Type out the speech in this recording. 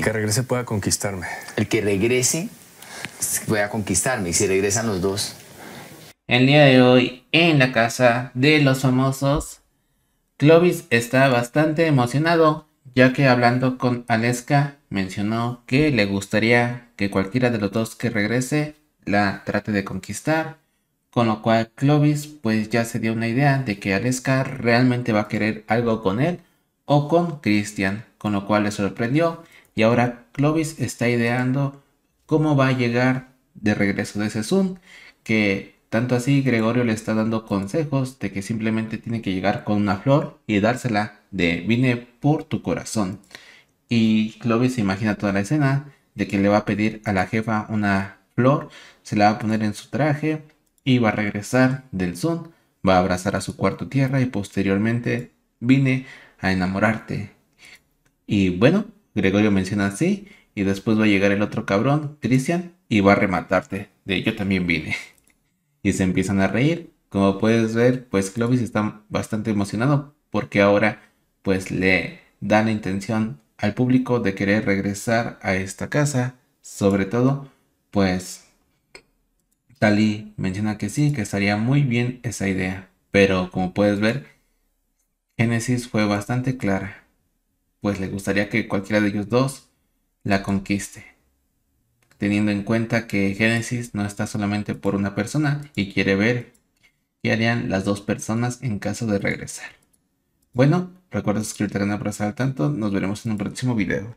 El que regrese pueda conquistarme. El que regrese pueda conquistarme. Y si regresan los dos. El día de hoy, en la casa de los famosos, Clovis está bastante emocionado, ya que hablando con Aleska mencionó que le gustaría que cualquiera de los dos que regrese la trate de conquistar. Con lo cual Clovis pues ya se dio una idea de que Aleska realmente va a querer algo con él o con Christian, con lo cual le sorprendió y ahora Clovis está ideando cómo va a llegar de regreso de ese Zoom. que tanto así Gregorio le está dando consejos de que simplemente tiene que llegar con una flor y dársela de vine por tu corazón. Y Clovis se imagina toda la escena de que le va a pedir a la jefa una flor, se la va a poner en su traje y va a regresar del Sun, va a abrazar a su cuarto tierra y posteriormente vine a enamorarte. Y bueno, Gregorio menciona así y después va a llegar el otro cabrón, Cristian, y va a rematarte de ello también vine. Y se empiezan a reír. Como puedes ver, pues Clovis está bastante emocionado porque ahora pues le dan la intención al público de querer regresar a esta casa. Sobre todo, pues Tali menciona que sí, que estaría muy bien esa idea. Pero como puedes ver, Génesis fue bastante clara pues le gustaría que cualquiera de ellos dos la conquiste, teniendo en cuenta que Génesis no está solamente por una persona y quiere ver qué harían las dos personas en caso de regresar. Bueno, recuerda suscribirte al canal para estar al tanto, nos veremos en un próximo video.